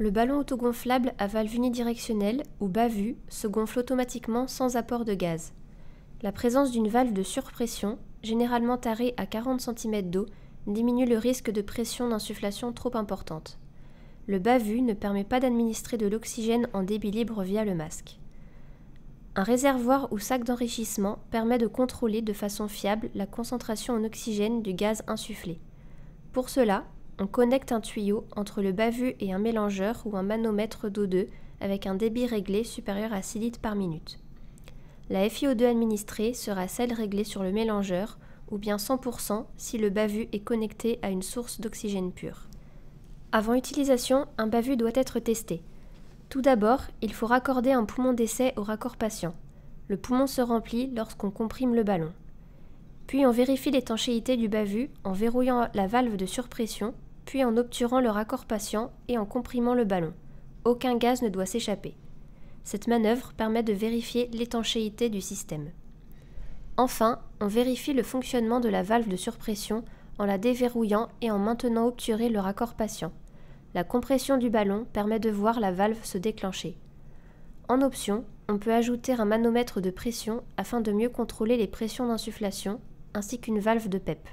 Le ballon autogonflable à valve unidirectionnelle ou bavu se gonfle automatiquement sans apport de gaz. La présence d'une valve de surpression, généralement tarée à 40 cm d'eau, diminue le risque de pression d'insufflation trop importante. Le bavu ne permet pas d'administrer de l'oxygène en débit libre via le masque. Un réservoir ou sac d'enrichissement permet de contrôler de façon fiable la concentration en oxygène du gaz insufflé. Pour cela, on connecte un tuyau entre le bavu et un mélangeur ou un manomètre d'O2 avec un débit réglé supérieur à 6 litres par minute. La FiO2 administrée sera celle réglée sur le mélangeur ou bien 100% si le bavu est connecté à une source d'oxygène pur. Avant utilisation, un bavu doit être testé. Tout d'abord, il faut raccorder un poumon d'essai au raccord patient. Le poumon se remplit lorsqu'on comprime le ballon. Puis on vérifie l'étanchéité du bavu en verrouillant la valve de surpression puis en obturant le raccord patient et en comprimant le ballon. Aucun gaz ne doit s'échapper. Cette manœuvre permet de vérifier l'étanchéité du système. Enfin, on vérifie le fonctionnement de la valve de surpression en la déverrouillant et en maintenant obturé le raccord patient. La compression du ballon permet de voir la valve se déclencher. En option, on peut ajouter un manomètre de pression afin de mieux contrôler les pressions d'insufflation ainsi qu'une valve de PEP.